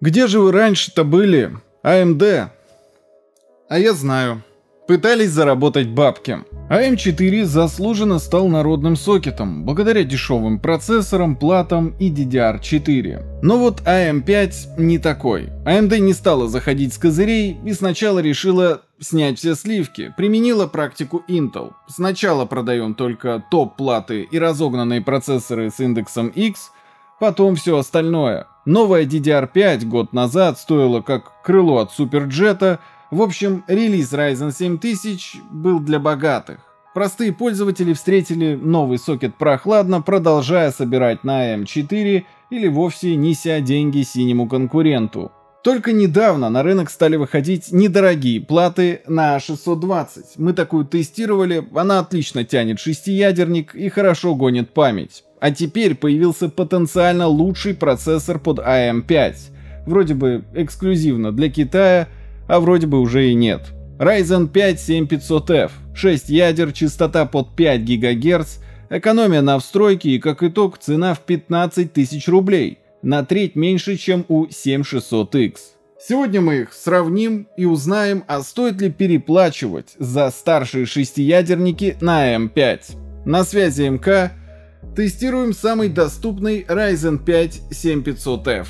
«Где же вы раньше-то были? АМД?» «А я знаю. Пытались заработать бабки». АМ4 заслуженно стал народным сокетом, благодаря дешевым процессорам, платам и DDR4. Но вот АМ5 не такой. AMD а не стала заходить с козырей и сначала решила снять все сливки, применила практику Intel. Сначала продаем только топ-платы и разогнанные процессоры с индексом X, потом все остальное. Новая DDR5 год назад стоила как крыло от суперджета. В общем, релиз Ryzen 7000 был для богатых. Простые пользователи встретили новый сокет прохладно, продолжая собирать на m 4 или вовсе неся деньги синему конкуренту. Только недавно на рынок стали выходить недорогие платы на 620. Мы такую тестировали, она отлично тянет шестиядерник и хорошо гонит память. А теперь появился потенциально лучший процессор под AM5. А вроде бы эксклюзивно для Китая, а вроде бы уже и нет. Ryzen 5 7500F, 6 ядер, частота под 5 ГГц, экономия на встройке и как итог цена в 15 тысяч рублей, на треть меньше, чем у 7600X. Сегодня мы их сравним и узнаем, а стоит ли переплачивать за старшие шестиядерники на М5. На связи МК, тестируем самый доступный Ryzen 5 7500F.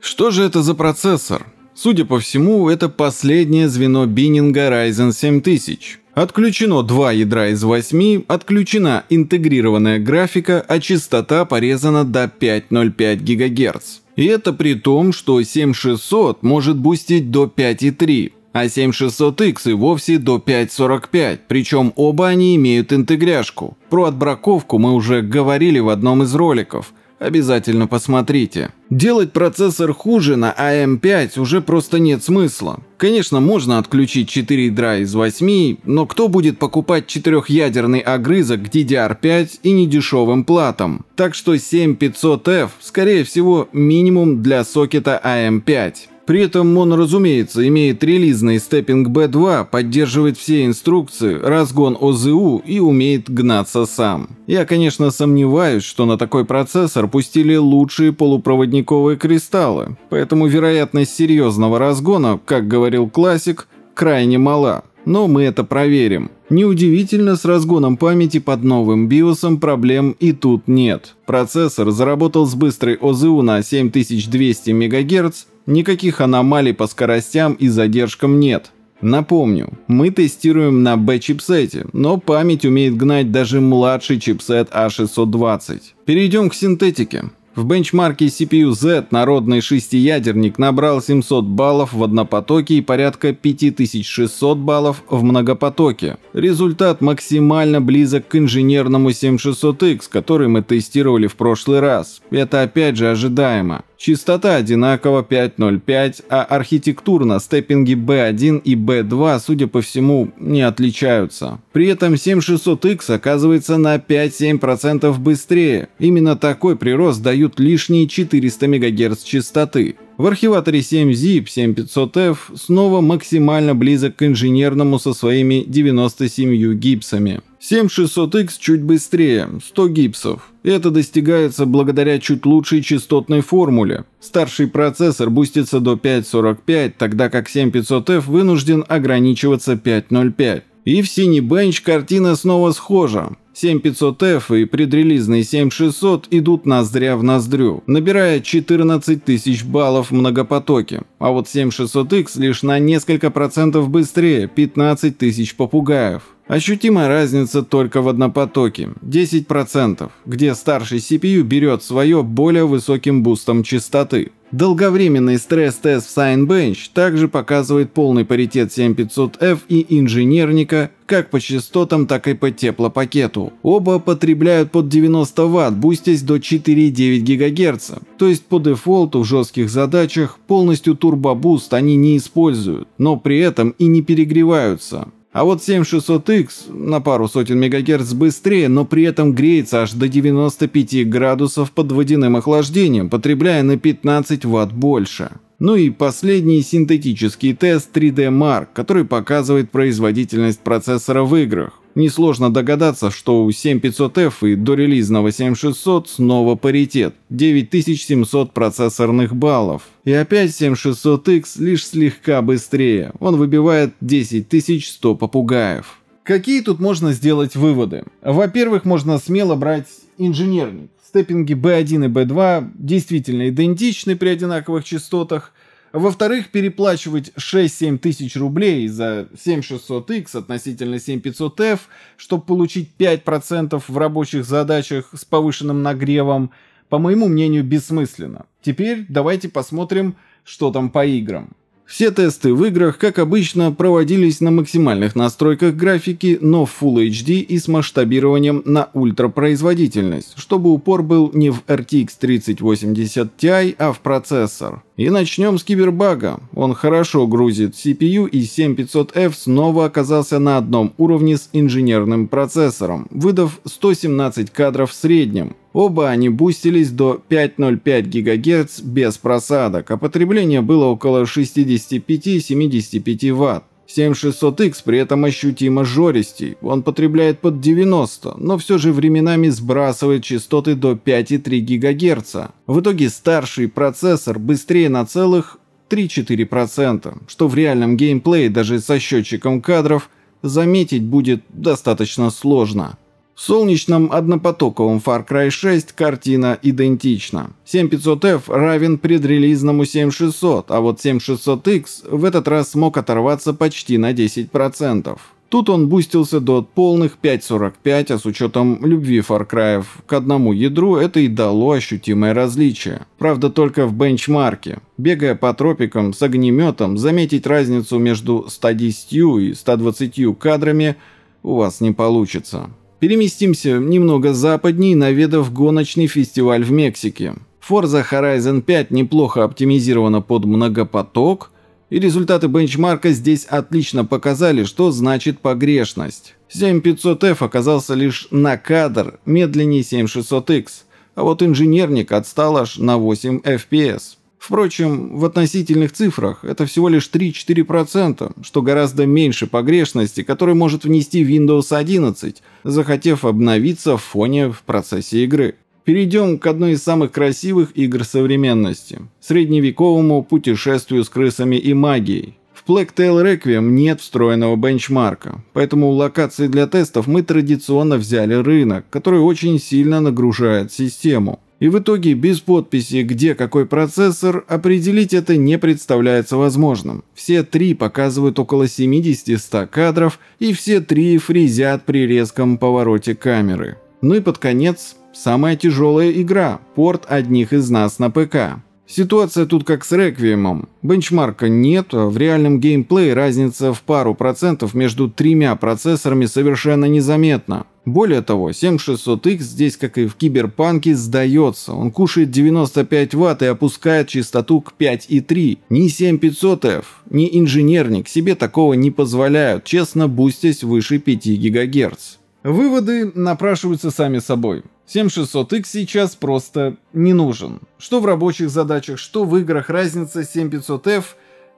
Что же это за процессор? Судя по всему, это последнее звено биннинга Ryzen 7000. Отключено два ядра из 8, отключена интегрированная графика, а частота порезана до 5,05 ГГц. И это при том, что 7600 может бустить до 5,3 а 7600X и вовсе до 5.45, причем оба они имеют интегряшку. Про отбраковку мы уже говорили в одном из роликов, обязательно посмотрите. Делать процессор хуже на AM5 а уже просто нет смысла. Конечно, можно отключить 4 ядра из 8, но кто будет покупать четырехъядерный огрызок DDR5 и недешевым платам? Так что 7500F, скорее всего, минимум для сокета AM5. А при этом он, разумеется, имеет релизный степпинг B2, поддерживает все инструкции, разгон ОЗУ и умеет гнаться сам. Я, конечно, сомневаюсь, что на такой процессор пустили лучшие полупроводниковые кристаллы, поэтому вероятность серьезного разгона, как говорил классик, крайне мала. Но мы это проверим. Неудивительно, с разгоном памяти под новым биосом проблем и тут нет. Процессор заработал с быстрой ОЗУ на 7200 МГц Никаких аномалий по скоростям и задержкам нет. Напомню, мы тестируем на B-чипсете, но память умеет гнать даже младший чипсет A620. А Перейдем к синтетике. В бенчмарке CPU Z народный шестиядерник набрал 700 баллов в однопотоке и порядка 5600 баллов в многопотоке. Результат максимально близок к инженерному 7600X, который мы тестировали в прошлый раз. Это опять же ожидаемо. Частота одинакова 5.05, а архитектурно степпинги B1 и B2, судя по всему, не отличаются. При этом 7600X оказывается на 5-7% быстрее. Именно такой прирост дают лишние 400 МГц частоты. В архиваторе 7ZIP 7500F снова максимально близок к инженерному со своими 97 гипсами. 7600X чуть быстрее, 100 гипсов. Это достигается благодаря чуть лучшей частотной формуле. Старший процессор бустится до 5.45, тогда как 7500F вынужден ограничиваться 5.05. И в синий бенч картина снова схожа. 7500F и предрелизный 7600 идут ноздря в ноздрю, набирая 14 тысяч баллов многопотоки, а вот 7600X лишь на несколько процентов быстрее 15 тысяч попугаев. Ощутимая разница только в однопотоке – 10%, где старший CPU берет свое более высоким бустом частоты. Долговременный стресс-тест в Signbench также показывает полный паритет 7500F и инженерника как по частотам, так и по теплопакету. Оба потребляют под 90 Вт, бустясь до 4,9 ГГц. То есть по дефолту в жестких задачах полностью турбобуст они не используют, но при этом и не перегреваются. А вот 7600X на пару сотен мегагерц быстрее, но при этом греется аж до 95 градусов под водяным охлаждением, потребляя на 15 ватт больше. Ну и последний синтетический тест 3D Mark, который показывает производительность процессора в играх. Несложно догадаться, что у 7500F и до дорелизного 7600 снова паритет – 9700 процессорных баллов. И опять 7600X лишь слегка быстрее, он выбивает 10100 попугаев. Какие тут можно сделать выводы? Во-первых, можно смело брать инженерник. Степпинги B1 и B2 действительно идентичны при одинаковых частотах – во-вторых, переплачивать 6-7 тысяч рублей за 7600X относительно 7500F, чтобы получить 5% в рабочих задачах с повышенным нагревом, по моему мнению, бессмысленно. Теперь давайте посмотрим, что там по играм. Все тесты в играх, как обычно, проводились на максимальных настройках графики, но в Full HD и с масштабированием на ультрапроизводительность, чтобы упор был не в RTX 3080 Ti, а в процессор. И начнем с кибербага. Он хорошо грузит CPU и 7500F снова оказался на одном уровне с инженерным процессором, выдав 117 кадров в среднем. Оба они бустились до 5,05 ГГц без просадок, а потребление было около 65-75 Вт. 7600X при этом ощутимо жористей, он потребляет под 90, но все же временами сбрасывает частоты до 5,3 ГГц. В итоге старший процессор быстрее на целых 3-4%, что в реальном геймплее даже со счетчиком кадров заметить будет достаточно сложно. В солнечном однопотоковом Far Cry 6 картина идентична. 7500F равен предрелизному 7600, а вот 7600X в этот раз смог оторваться почти на 10%. Тут он бустился до полных 5.45, а с учетом любви Far Cry к одному ядру это и дало ощутимое различие. Правда только в бенчмарке. Бегая по тропикам с огнеметом, заметить разницу между 110 и 120 кадрами у вас не получится. Переместимся немного западней, наведав гоночный фестиваль в Мексике. Forza Horizon 5 неплохо оптимизирована под многопоток, и результаты бенчмарка здесь отлично показали, что значит погрешность. 7500F оказался лишь на кадр, медленнее 7600X, а вот инженерник отстал аж на 8 FPS. Впрочем, в относительных цифрах это всего лишь 3-4%, что гораздо меньше погрешности, который может внести Windows 11, захотев обновиться в фоне в процессе игры. Перейдем к одной из самых красивых игр современности – средневековому путешествию с крысами и магией. В Black Tail Requiem нет встроенного бенчмарка, поэтому у локаций для тестов мы традиционно взяли рынок, который очень сильно нагружает систему – и в итоге без подписи, где какой процессор, определить это не представляется возможным. Все три показывают около 70-100 кадров, и все три фризят при резком повороте камеры. Ну и под конец, самая тяжелая игра – порт одних из нас на ПК. Ситуация тут как с Реквиемом. Бенчмарка нет, в реальном геймплее разница в пару процентов между тремя процессорами совершенно незаметна. Более того, 7600X здесь, как и в Киберпанке, сдается. Он кушает 95 ватт и опускает частоту к 5,3. Ни 7500F, ни инженерник себе такого не позволяют, честно бустясь выше 5 ГГц. Выводы напрашиваются сами собой. 7600X сейчас просто не нужен. Что в рабочих задачах, что в играх разница 7500F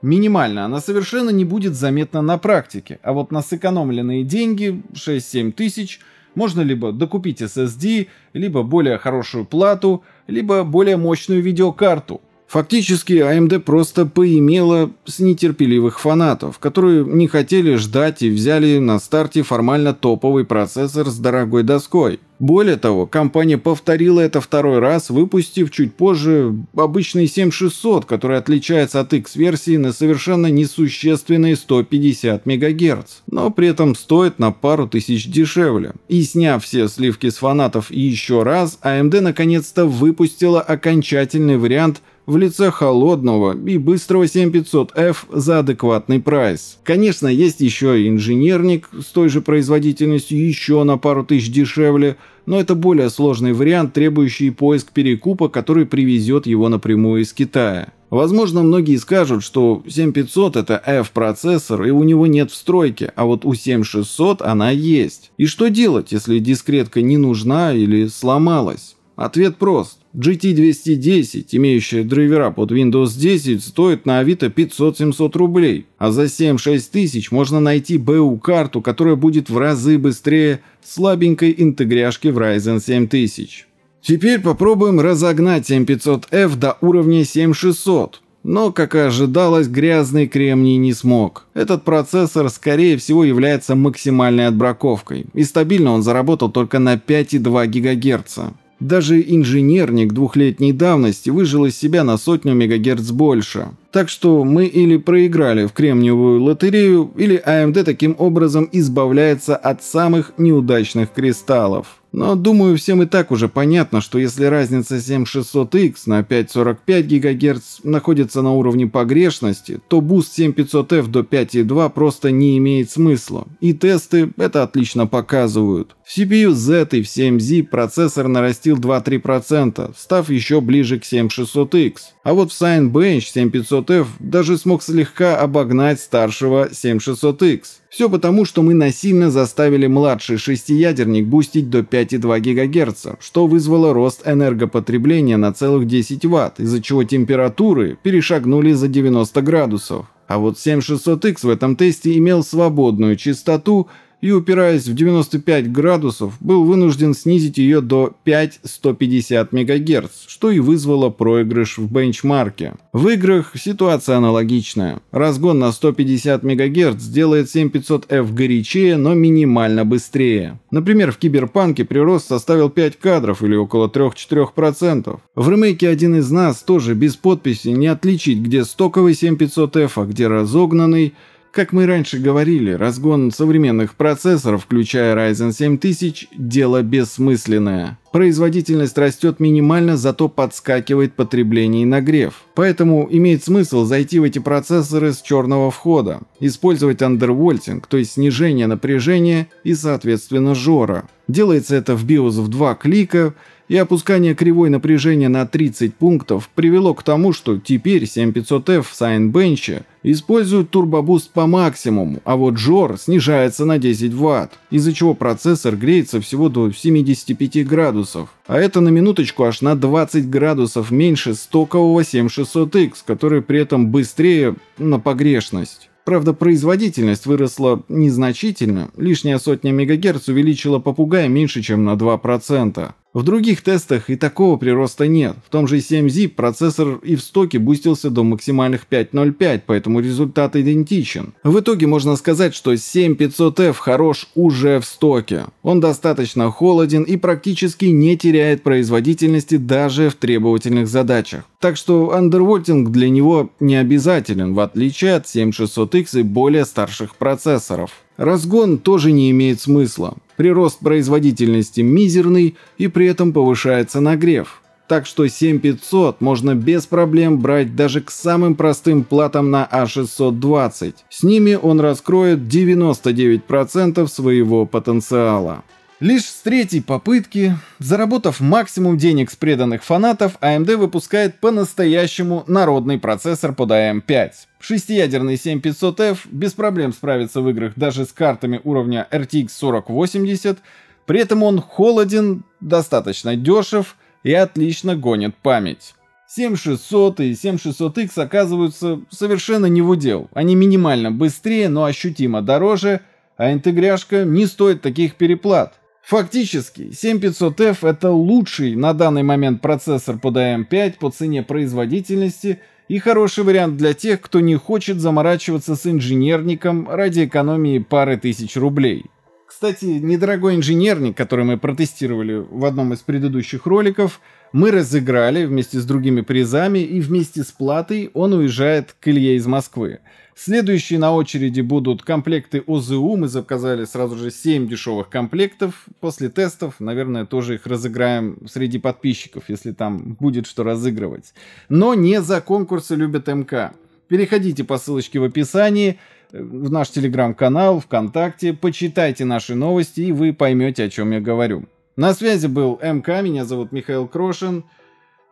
минимальна. Она совершенно не будет заметна на практике. А вот на сэкономленные деньги 6-7 тысяч можно либо докупить SSD, либо более хорошую плату, либо более мощную видеокарту. Фактически AMD а просто поимела с нетерпеливых фанатов, которые не хотели ждать и взяли на старте формально топовый процессор с дорогой доской. Более того, компания повторила это второй раз, выпустив чуть позже обычный 7600, который отличается от X-версии на совершенно несущественные 150 МГц, но при этом стоит на пару тысяч дешевле. И сняв все сливки с фанатов еще раз, AMD а наконец-то выпустила окончательный вариант – в лице холодного и быстрого 7500F за адекватный прайс. Конечно, есть еще и инженерник с той же производительностью еще на пару тысяч дешевле, но это более сложный вариант, требующий поиск перекупа, который привезет его напрямую из Китая. Возможно, многие скажут, что 7500 это F-процессор и у него нет встройки, а вот у 7600 она есть. И что делать, если дискретка не нужна или сломалась? Ответ прост. GT210, имеющая драйвера под Windows 10, стоит на Авито 500-700 рублей, а за 7-6 тысяч можно найти bu карту которая будет в разы быстрее слабенькой интегряшки в Ryzen 7000. Теперь попробуем разогнать m 500 f до уровня 7600. Но, как и ожидалось, грязный кремний не смог. Этот процессор, скорее всего, является максимальной отбраковкой, и стабильно он заработал только на 5,2 ГГц. Даже инженерник двухлетней давности выжил из себя на сотню мегагерц больше. Так что мы или проиграли в кремниевую лотерею, или AMD а таким образом избавляется от самых неудачных кристаллов. Но думаю, всем и так уже понятно, что если разница 7600X на 5,45 ГГц находится на уровне погрешности, то буст 7500F до 5,2 просто не имеет смысла. И тесты это отлично показывают. В CPU Z и в 7Z процессор нарастил 2-3%, став еще ближе к 7600X. А вот в Synebench 7500 МТФ даже смог слегка обогнать старшего 7600X. Все потому, что мы насильно заставили младший шестиядерник бустить до 5,2 ГГц, что вызвало рост энергопотребления на целых 10 Вт, из-за чего температуры перешагнули за 90 градусов. А вот 7600X в этом тесте имел свободную частоту – и, упираясь в 95 градусов, был вынужден снизить ее до 5-150 МГц, что и вызвало проигрыш в бенчмарке. В играх ситуация аналогичная. Разгон на 150 МГц делает 7500F горячее, но минимально быстрее. Например, в Киберпанке прирост составил 5 кадров или около 3-4%. В ремейке «Один из нас» тоже без подписи не отличить, где стоковый 7500F, а где разогнанный – как мы раньше говорили, разгон современных процессоров, включая Ryzen 7000, дело бессмысленное. Производительность растет минимально, зато подскакивает потребление и нагрев. Поэтому имеет смысл зайти в эти процессоры с черного входа, использовать андервольтинг, то есть снижение напряжения и, соответственно, жора. Делается это в BIOS в два клика – и опускание кривой напряжения на 30 пунктов привело к тому, что теперь 7500F в Сайнбенче используют турбобуст по максимуму, а вот жор снижается на 10 Вт, из-за чего процессор греется всего до 75 градусов. А это на минуточку аж на 20 градусов меньше стокового 7600X, который при этом быстрее на погрешность. Правда, производительность выросла незначительно, лишняя сотня мегагерц увеличила попугая меньше, чем на 2%. В других тестах и такого прироста нет. В том же 7 z процессор и в стоке бустился до максимальных 5.05, поэтому результат идентичен. В итоге можно сказать, что 7500F хорош уже в стоке. Он достаточно холоден и практически не теряет производительности даже в требовательных задачах. Так что андервольтинг для него не обязателен, в отличие от 7600X и более старших процессоров. Разгон тоже не имеет смысла. Прирост производительности мизерный и при этом повышается нагрев. Так что 7500 можно без проблем брать даже к самым простым платам на a а 620 С ними он раскроет 99% своего потенциала. Лишь с третьей попытки, заработав максимум денег с преданных фанатов, AMD а выпускает по-настоящему народный процессор под AM5. А Шестиядерный 7500F без проблем справится в играх даже с картами уровня RTX 4080, при этом он холоден, достаточно дешев и отлично гонит память. 7600 и 7600X оказываются совершенно не в удел. Они минимально быстрее, но ощутимо дороже, а интегряшка не стоит таких переплат. Фактически, 7500F это лучший на данный момент процессор под AM5 по цене производительности и хороший вариант для тех, кто не хочет заморачиваться с инженерником ради экономии пары тысяч рублей. Кстати, недорогой инженерник, который мы протестировали в одном из предыдущих роликов, мы разыграли вместе с другими призами, и вместе с платой он уезжает к Илье из Москвы. Следующие на очереди будут комплекты ОЗУ. Мы заказали сразу же 7 дешевых комплектов. После тестов, наверное, тоже их разыграем среди подписчиков, если там будет что разыгрывать. Но не за конкурсы любят МК. Переходите по ссылочке в описании э, в наш телеграм-канал, ВКонтакте, почитайте наши новости, и вы поймете, о чем я говорю. На связи был МК, меня зовут Михаил Крошин.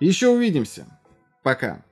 Еще увидимся. Пока.